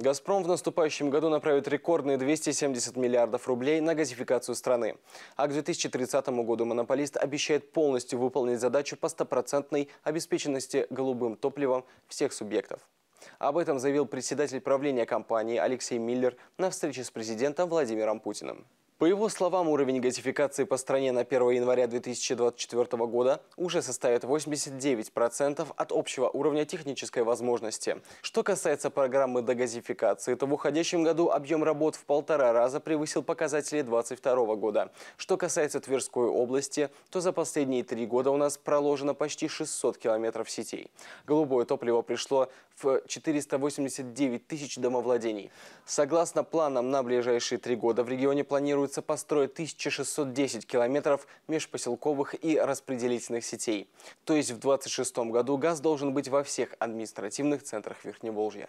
«Газпром» в наступающем году направит рекордные 270 миллиардов рублей на газификацию страны. А к 2030 году монополист обещает полностью выполнить задачу по стопроцентной обеспеченности голубым топливом всех субъектов. Об этом заявил председатель правления компании Алексей Миллер на встрече с президентом Владимиром Путиным. По его словам, уровень газификации по стране на 1 января 2024 года уже составит 89% от общего уровня технической возможности. Что касается программы догазификации, то в уходящем году объем работ в полтора раза превысил показатели 2022 года. Что касается Тверской области, то за последние три года у нас проложено почти 600 километров сетей. Голубое топливо пришло в 489 тысяч домовладений. Согласно планам на ближайшие три года в регионе планируют планируется построить 1610 километров межпоселковых и распределительных сетей. То есть в 2026 году газ должен быть во всех административных центрах Верхневолжья.